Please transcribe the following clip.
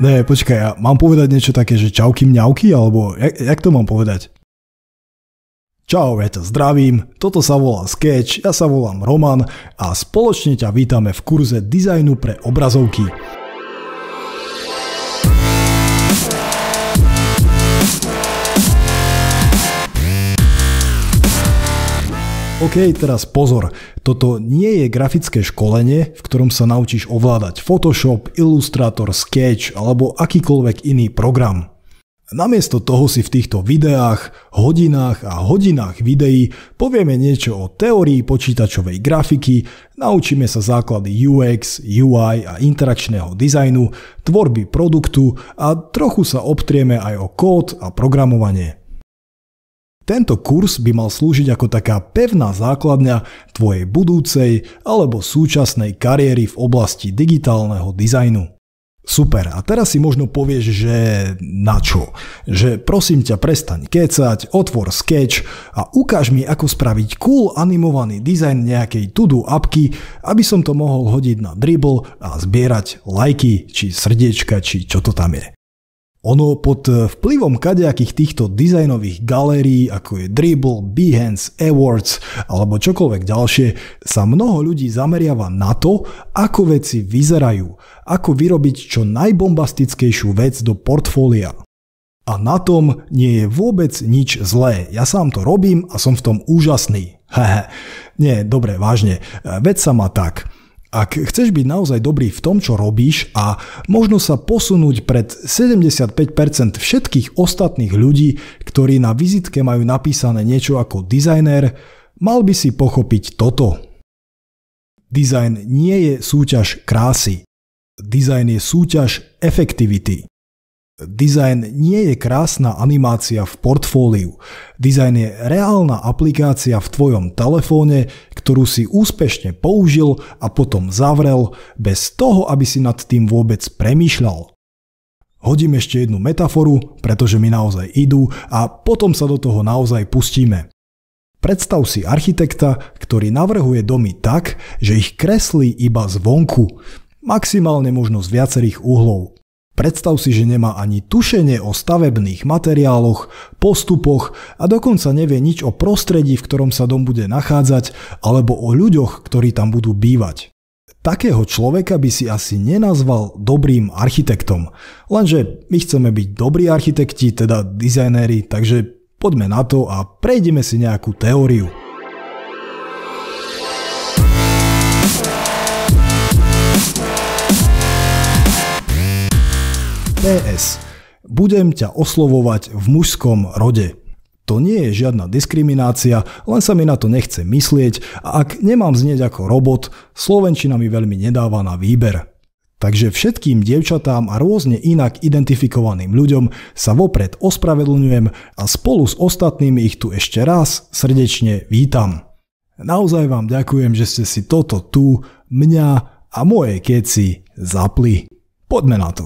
Ne, počkaj, ja mám povedať niečo také, že čauky mňauky, alebo jak, jak to mám povedať? Čau, ja ťa zdravím, toto sa volá Sketch, ja sa volám Roman a spoločne ťa vítame v kurze dizajnu pre obrazovky. OK, teraz pozor, toto nie je grafické školenie, v ktorom sa naučíš ovládať Photoshop, Illustrator, Sketch alebo akýkoľvek iný program. Namiesto toho si v týchto videách, hodinách a hodinách videí povieme niečo o teórii počítačovej grafiky, naučíme sa základy UX, UI a interakčného dizajnu, tvorby produktu a trochu sa obtrieme aj o kód a programovanie. Tento kurz by mal slúžiť ako taká pevná základňa tvojej budúcej alebo súčasnej kariéry v oblasti digitálneho dizajnu. Super, a teraz si možno povieš, že na čo? Že prosím ťa prestaň kecať, otvor sketch a ukáž mi, ako spraviť cool animovaný dizajn nejakej to-do apky, aby som to mohol hodiť na dribble a zbierať lajky, či srdiečka, či čo to tam je. Ono pod eh, vplyvom kadejakých týchto dizajnových galérií, ako je Dribble, Behance, Awards alebo čokoľvek ďalšie, sa mnoho ľudí zameriava na to, ako veci vyzerajú, ako vyrobiť čo najbombastickejšiu vec do portfólia. A na tom nie je vôbec nič zlé. Ja sám to robím a som v tom úžasný. Hehe. Nie, dobre, vážne. Eh, vec sa má tak – ak chceš byť naozaj dobrý v tom, čo robíš a možno sa posunúť pred 75% všetkých ostatných ľudí, ktorí na vizitke majú napísané niečo ako dizajner, mal by si pochopiť toto. Dizajn nie je súťaž krásy. Dizajn je súťaž efektivity. Dizajn nie je krásna animácia v portfóliu. Dizajn je reálna aplikácia v tvojom telefóne, ktorú si úspešne použil a potom zavrel, bez toho, aby si nad tým vôbec premýšľal. Hodím ešte jednu metaforu, pretože mi naozaj idú a potom sa do toho naozaj pustíme. Predstav si architekta, ktorý navrhuje domy tak, že ich kreslí iba zvonku, maximálne možno z viacerých uhlov. Predstav si, že nemá ani tušenie o stavebných materiáloch, postupoch a dokonca nevie nič o prostredí, v ktorom sa dom bude nachádzať, alebo o ľuďoch, ktorí tam budú bývať. Takého človeka by si asi nenazval dobrým architektom. Lenže my chceme byť dobrí architekti, teda dizajnéri, takže poďme na to a prejdeme si nejakú teóriu. PS. Budem ťa oslovovať v mužskom rode. To nie je žiadna diskriminácia, len sa mi na to nechce myslieť a ak nemám znieť ako robot, Slovenčina mi veľmi nedáva na výber. Takže všetkým dievčatám a rôzne inak identifikovaným ľuďom sa vopred ospravedlňujem a spolu s ostatnými ich tu ešte raz srdečne vítam. Naozaj vám ďakujem, že ste si toto tu, mňa a moje keci zapli. Poďme na to.